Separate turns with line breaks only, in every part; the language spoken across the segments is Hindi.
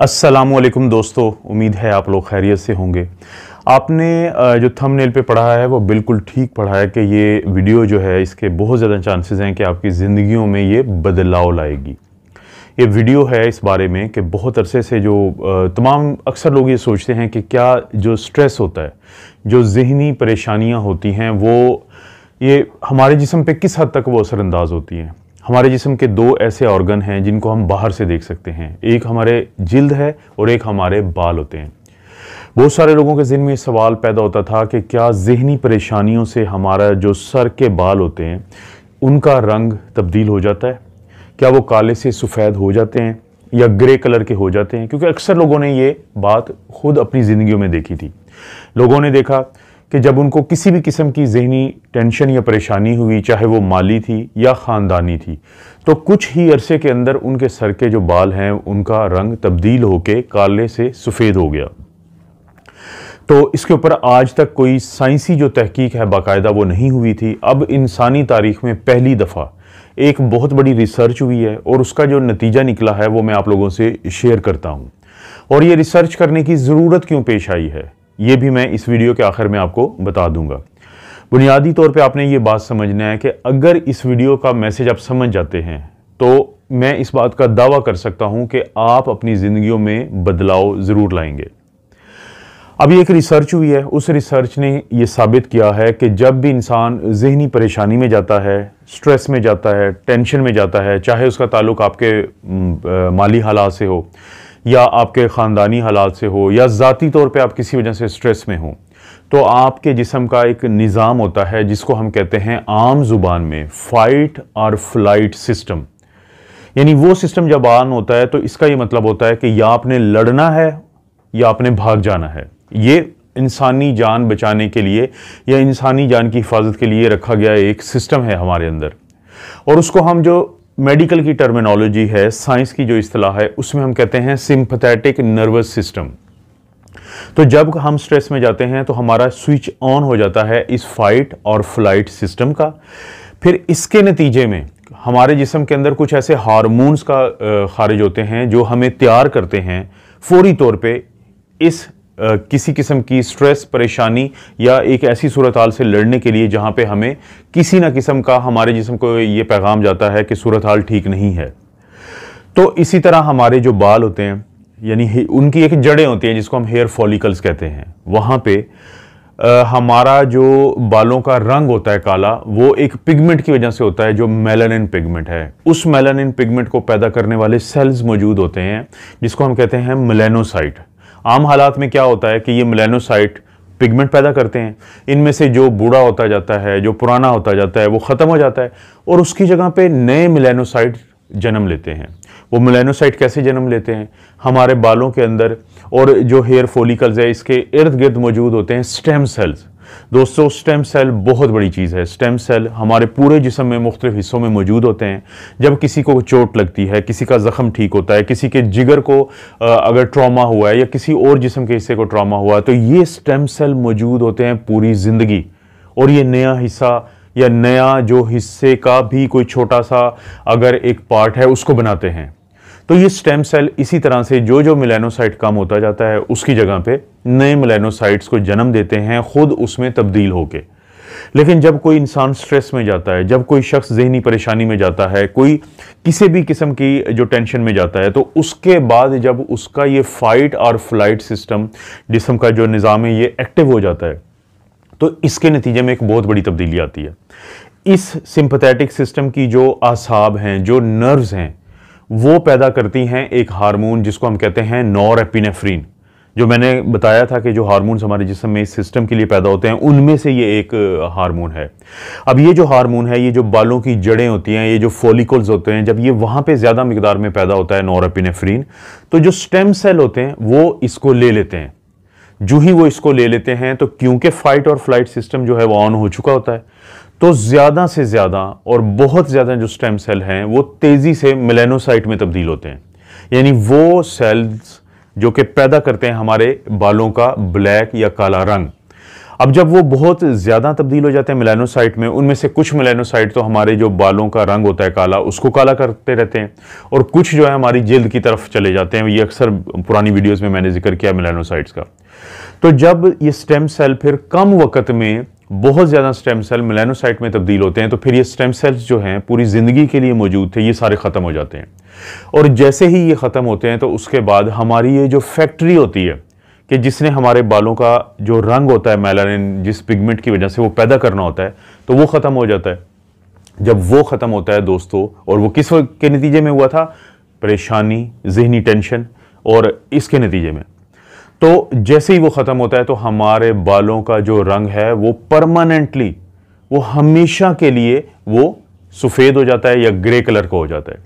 असलम दोस्तों उम्मीद है आप लोग खैरियत से होंगे आपने जो थंबनेल पे पढ़ा है वो बिल्कुल ठीक पढ़ा है कि ये वीडियो जो है इसके बहुत ज़्यादा चांसेस हैं कि आपकी ज़िंदगियों में ये बदलाव लाएगी ये वीडियो है इस बारे में कि बहुत अरसे से जो तमाम अक्सर लोग ये सोचते हैं कि क्या जो स्ट्रेस होता है जो जहनी परेशानियाँ होती हैं वो ये हमारे जिसम पर किस हद तक वो असरानंदाज होती हैं हमारे जिसम के दो ऐसे ऑर्गन हैं जिनको हम बाहर से देख सकते हैं एक हमारे जिल्द है और एक हमारे बाल होते हैं बहुत सारे लोगों के जहन में सवाल पैदा होता था कि क्या जहनी परेशानियों से हमारा जो सर के बाल होते हैं उनका रंग तब्दील हो जाता है क्या वो काले से सफ़ेद हो जाते हैं या ग्रे कलर के हो जाते हैं क्योंकि अक्सर लोगों ने ये बात खुद अपनी ज़िंदगी में देखी थी लोगों ने देखा कि जब उनको किसी भी किस्म की जहनी टेंशन या परेशानी हुई चाहे वो माली थी या ख़ानदानी थी तो कुछ ही अरसे के अंदर उनके सर के जो बाल हैं उनका रंग तब्दील होके काले से सफ़ेद हो गया तो इसके ऊपर आज तक कोई साइंसी जो तहकीक है बाकायदा वो नहीं हुई थी अब इंसानी तारीख में पहली दफ़ा एक बहुत बड़ी रिसर्च हुई है और उसका जो नतीजा निकला है वो मैं आप लोगों से शेयर करता हूँ और ये रिसर्च करने की ज़रूरत क्यों पेश आई है ये भी मैं इस वीडियो के आखिर में आपको बता दूंगा बुनियादी तौर पे आपने ये बात समझना है कि अगर इस वीडियो का मैसेज आप समझ जाते हैं तो मैं इस बात का दावा कर सकता हूं कि आप अपनी ज़िंदगियों में बदलाव ज़रूर लाएंगे अभी एक रिसर्च हुई है उस रिसर्च ने यह साबित किया है कि जब भी इंसान जहनी परेशानी में जाता है स्ट्रेस में जाता है टेंशन में जाता है चाहे उसका ताल्लुक आपके माली हालात से हो या आपके ख़ानदानी हालात से हो या ज़ाती तौर पे आप किसी वजह से स्ट्रेस में हो तो आपके जिसम का एक निज़ाम होता है जिसको हम कहते हैं आम ज़ुबान में फ़ाइट और फ्लाइट सिस्टम यानी वो सिस्टम जब आन होता है तो इसका ये मतलब होता है कि या आपने लड़ना है या आपने भाग जाना है ये इंसानी जान बचाने के लिए या इंसानी जान की हिफाजत के लिए रखा गया एक सिस्टम है हमारे अंदर और उसको हम जो मेडिकल की टर्मिनोलॉजी है साइंस की जो इस्तलाह है उसमें हम कहते हैं सिंपथेटिक नर्वस सिस्टम तो जब हम स्ट्रेस में जाते हैं तो हमारा स्विच ऑन हो जाता है इस फाइट और फ्लाइट सिस्टम का फिर इसके नतीजे में हमारे जिसम के अंदर कुछ ऐसे हारमोन्स का खारिज होते हैं जो हमें तैयार करते हैं फौरी तौर पे इस किसी किस्म की स्ट्रेस परेशानी या एक ऐसी सूरत हाल से लड़ने के लिए जहाँ पे हमें किसी ना किस्म का हमारे जिसम को ये पैगाम जाता है कि सूरत हाल ठीक नहीं है तो इसी तरह हमारे जो बाल होते हैं यानी उनकी एक जड़ें होती हैं जिसको हम हेयर फॉलिकल्स कहते हैं वहाँ पे आ, हमारा जो बालों का रंग होता है काला वो एक पिगमेंट की वजह से होता है जो मेलानिन पिगमेंट है उस मेलानिन पिगमेंट को पैदा करने वाले सेल्स मौजूद होते हैं जिसको हम कहते हैं मलेनोसाइट आम हालात में क्या होता है कि ये मिलेनोसाइट पिगमेंट पैदा करते हैं इनमें से जो बूढ़ा होता जाता है जो पुराना होता जाता है वो ख़त्म हो जाता है और उसकी जगह पे नए मिलेनोसाइट जन्म लेते हैं वो मिलेनोसाइट कैसे जन्म लेते हैं हमारे बालों के अंदर और जो हेयर फोलिकल्स है इसके इर्द गिर्द मौजूद होते हैं स्टेम सेल्स दोस्तों स्टेम सेल बहुत बड़ी चीज़ है स्टेम सेल हमारे पूरे जिसम में मुख्तु हिस्सों में मौजूद होते हैं जब किसी को चोट लगती है किसी का ज़ख़म ठीक होता है किसी के जिगर को अगर ट्रामा हुआ है या किसी और जिसम के हिस्से को ट्रामा हुआ है तो ये स्टेम सेल मौजूद होते हैं पूरी ज़िंदगी और ये नया हिस्सा या नया जो हिस्से का भी कोई छोटा सा अगर एक पार्ट है उसको बनाते हैं तो ये स्टेम सेल इसी तरह से जो जो मिलेनोसाइट कम होता जाता है उसकी जगह पे नए मिलेनोसाइट्स को जन्म देते हैं खुद उसमें तब्दील होके लेकिन जब कोई इंसान स्ट्रेस में जाता है जब कोई शख्स जहनी परेशानी में जाता है कोई किसी भी किस्म की जो टेंशन में जाता है तो उसके बाद जब उसका ये फाइट और फ्लाइट सिस्टम जिसम का जो निज़ाम है ये एक्टिव हो जाता है तो इसके नतीजे में एक बहुत बड़ी तब्दीली आती है इस सिंपथेटिक सिस्टम की जो आसाब हैं जो नर्व्स हैं वो पैदा करती हैं एक हार्मोन जिसको हम कहते हैं नॉरएपिनेफ्रीन जो मैंने बताया था कि जो हार्मोन्स हमारे जिसम में इस सिस्टम के लिए पैदा होते हैं उनमें से ये एक हार्मोन है अब ये जो हार्मोन है ये जो बालों की जड़ें होती हैं ये जो फोलिकल्स होते हैं जब ये वहाँ पे ज़्यादा मकदार में पैदा होता है नॉरपिनेफ्रीन तो जो स्टेम सेल होते हैं वो इसको ले लेते हैं जू ही वो इसको ले लेते हैं तो क्योंकि फ़ाइट और फ्लाइट सिस्टम जो है वो ऑन हो चुका होता है तो ज़्यादा से ज़्यादा और बहुत ज़्यादा जो स्टेम सेल हैं वो तेज़ी से मिलेनोसाइट में तब्दील होते हैं यानी वो सेल्स जो कि पैदा करते हैं हमारे बालों का ब्लैक या काला रंग अब जब वो बहुत ज़्यादा तब्दील हो जाते हैं मिलेनोसाइट में उनमें से कुछ मिलेनोसाइट तो हमारे जो बालों का रंग होता है काला उसको काला करते रहते हैं और कुछ जो है हमारी जल्द की तरफ चले जाते हैं ये अक्सर पुरानी वीडियोज़ में मैंने जिक्र किया मिलेनोसाइट्स का तो जब ये स्टेम सेल फिर कम वक्त में बहुत ज़्यादा स्टेम सेल मिलेनोसाइट में तब्दील होते हैं तो फिर ये स्टेम सेल्स जो हैं पूरी ज़िंदगी के लिए मौजूद थे ये सारे ख़त्म हो जाते हैं और जैसे ही ये ख़त्म होते हैं तो उसके बाद हमारी ये जो फैक्ट्री होती है कि जिसने हमारे बालों का जो रंग होता है मेलानिन जिस पिगमेंट की वजह से वो पैदा करना होता है तो वो ख़त्म हो जाता है जब वो ख़त्म होता है दोस्तों और वो किस के नतीजे में हुआ था परेशानी जहनी टेंशन और इसके नतीजे में तो जैसे ही वो ख़त्म होता है तो हमारे बालों का जो रंग है वो परमानेंटली वो हमेशा के लिए वो सफ़ेद हो जाता है या ग्रे कलर का हो जाता है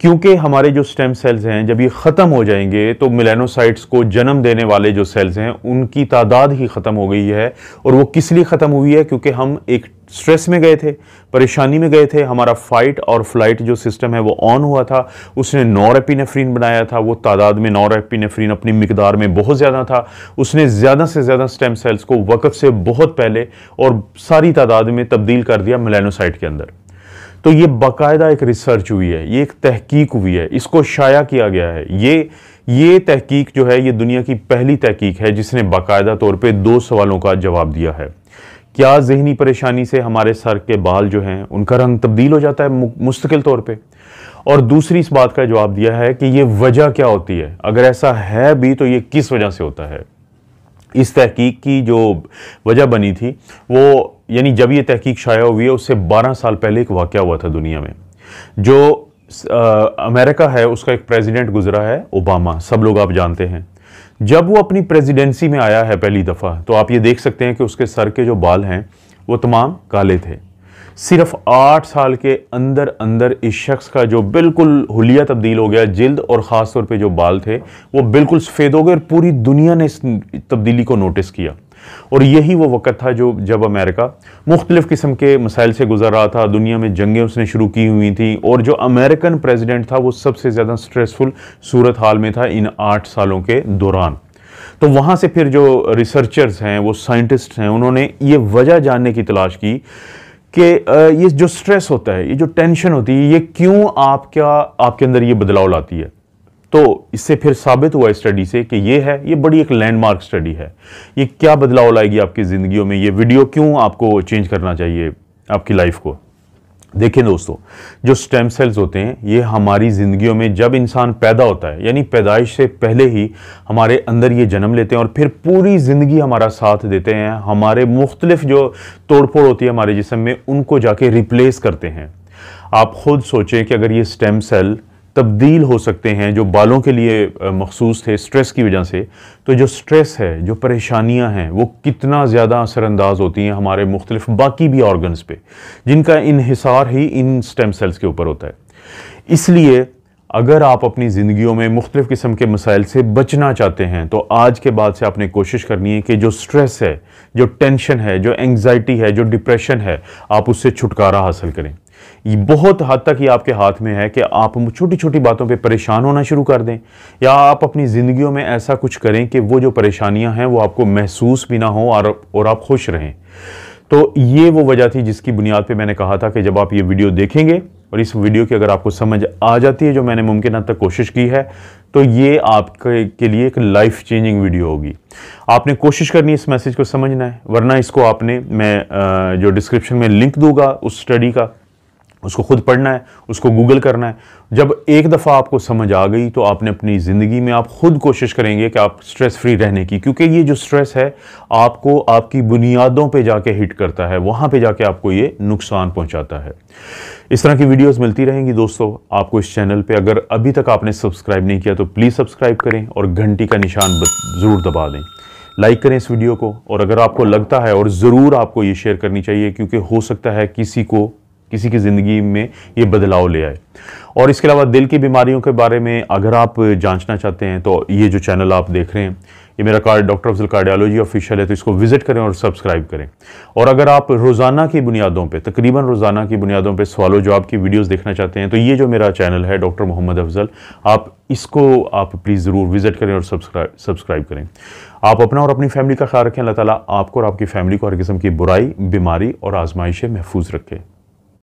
क्योंकि हमारे जो स्टेम सेल्स हैं जब ये ख़त्म हो जाएंगे तो मिलेनोसाइट्स को जन्म देने वाले जो सेल्स हैं उनकी तादाद ही ख़त्म हो गई है और वो किस लिए ख़त्म हुई है क्योंकि हम एक स्ट्रेस में गए थे परेशानी में गए थे हमारा फाइट और फ्लाइट जो सिस्टम है वो ऑन हुआ था उसने नॉरेपिनेफ्रीन बनाया था वो तादाद में नॉरेपिनेफ्रीन अपनी मकदार में बहुत ज़्यादा था उसने ज़्यादा से ज़्यादा स्टेम सेल्स को वक़्त से बहुत पहले और सारी तादाद में तब्दील कर दिया मिलेनोसाइट के अंदर तो ये बाकायदा एक रिसर्च हुई है ये एक तहकीक हुई है इसको शाया किया गया है ये ये तहकीक जो है ये दुनिया की पहली तहकीक है जिसने बाकायदा तौर पे दो सवालों का जवाब दिया है क्या जहनी परेशानी से हमारे सर के बाल जो हैं उनका रंग तब्दील हो जाता है मुस्तकिल तौर पर और दूसरी इस बात का जवाब दिया है कि ये वजह क्या होती है अगर ऐसा है भी तो ये किस वजह से होता है इस तहकीक की जो वजह बनी थी वो यानी जब ये तहकीक शाया हुई है उससे 12 साल पहले एक वाक़ हुआ था दुनिया में जो आ, अमेरिका है उसका एक प्रेसिडेंट गुजरा है ओबामा सब लोग आप जानते हैं जब वो अपनी प्रेसिडेंसी में आया है पहली दफ़ा तो आप ये देख सकते हैं कि उसके सर के जो बाल हैं वो तमाम काले थे सिर्फ आठ साल के अंदर अंदर इस शख्स का जो बिल्कुल हुलिया तब्दील हो गया जिल्द और ख़ास तौर पे जो बाल थे वो बिल्कुल सफ़ेद हो गए और पूरी दुनिया ने इस तब्दीली को नोटिस किया और यही वो वक्त था जो जब अमेरिका मुख्तलिफ़ किस्म के मसाइल से गुजर रहा था दुनिया में जंगें उसने शुरू की हुई थी और जो अमेरिकन प्रेजिडेंट था वो सबसे ज़्यादा स्ट्रेसफुल सूरत हाल में था इन आठ सालों के दौरान तो वहाँ से फिर जो रिसर्चर्स हैं वो साइंटिस्ट हैं उन्होंने ये वजह जानने की तलाश की कि ये जो स्ट्रेस होता है ये जो टेंशन होती है ये क्यों आपका आपके अंदर ये बदलाव लाती है तो इससे फिर साबित हुआ स्टडी से कि ये है ये बड़ी एक लैंडमार्क स्टडी है ये क्या बदलाव लाएगी आपकी ज़िंदगियों में ये वीडियो क्यों आपको चेंज करना चाहिए आपकी लाइफ को देखें दोस्तों जो स्टेम सेल्स होते हैं ये हमारी ज़िंदगियों में जब इंसान पैदा होता है यानी पैदाइश से पहले ही हमारे अंदर ये जन्म लेते हैं और फिर पूरी ज़िंदगी हमारा साथ देते हैं हमारे मुख्तलिफ जो तोड़ फोड़ होती है हमारे जिसम में उनको जाके रिप्लेस करते हैं आप खुद सोचें कि अगर ये स्टेम सेल तब्दील हो सकते हैं जो बालों के लिए मखसूस थे स्ट्रेस की वजह से तो जो स्ट्रेस है जो परेशानियां हैं वो कितना ज़्यादा असरानंदाज होती हैं हमारे मुख्तलिफ बाकी भी ऑर्गन्स पे जिनका इनहिसार ही इन स्टेम सेल्स के ऊपर होता है इसलिए अगर आप अपनी ज़िंदगियों में मुख्तलिफ़ किस्म के मसाइल से बचना चाहते हैं तो आज के बाद से आपने कोशिश करनी है कि जो स्ट्रेस है जो टेंशन है जो एंग्ज़ाइटी है जो डिप्रेशन है आप उससे छुटकारा हासिल करें ये बहुत हद तक ये आपके हाथ में है कि आप छोटी छोटी बातों पे परेशान होना शुरू कर दें या आप अपनी ज़िंदगी में ऐसा कुछ करें कि वो जो परेशानियां हैं वो आपको महसूस भी ना हो और और आप खुश रहें तो ये वो वजह थी जिसकी बुनियाद पे मैंने कहा था कि जब आप ये वीडियो देखेंगे और इस वीडियो की अगर आपको समझ आ जाती है जो मैंने मुमकिन हद तक कोशिश की है तो ये आपके के लिए एक लाइफ चेंजिंग वीडियो होगी आपने कोशिश करनी है इस मैसेज को समझना है वरना इसको आपने मैं जो डिस्क्रिप्शन में लिंक दूंगा उस स्टडी का उसको खुद पढ़ना है उसको गूगल करना है जब एक दफ़ा आपको समझ आ गई तो आपने अपनी ज़िंदगी में आप खुद कोशिश करेंगे कि आप स्ट्रेस फ्री रहने की क्योंकि ये जो स्ट्रेस है आपको आपकी बुनियादों पे जाके हिट करता है वहाँ पे जाके आपको ये नुकसान पहुँचाता है इस तरह की वीडियोस मिलती रहेंगी दोस्तों आपको इस चैनल पर अगर अभी तक आपने सब्सक्राइब नहीं किया तो प्लीज़ सब्सक्राइब करें और घंटी का निशान ज़रूर दबा दें लाइक करें इस वीडियो को और अगर आपको लगता है और ज़रूर आपको ये शेयर करनी चाहिए क्योंकि हो सकता है किसी को किसी की ज़िंदगी में ये बदलाव ले आए और इसके अलावा दिल की बीमारियों के बारे में अगर आप जांचना चाहते हैं तो ये जो चैनल आप देख रहे हैं ये मेरा card doctor Afzal cardiology official है तो इसको विजिट करें और सब्सक्राइब करें और अगर आप रोज़ाना की बुनियादों पे तकरीबन रोज़ाना की बुनियादों पे सवालों जवाब की वीडियोस देखना चाहते हैं तो ये जो मेरा चैनल है डॉक्टर मोहम्मद अफजल आप इसको आप प्लीज़ ज़रूर विजिट करें और सब्सक्राइब सब्सक्राइब करें आप अपना और अपनी फैमिली का ख्याल रखें अल्लाह ताली आपको और आपकी फैमिली को हर किस्म की बुराई बीमारी और आज़माइशें महफूज रखें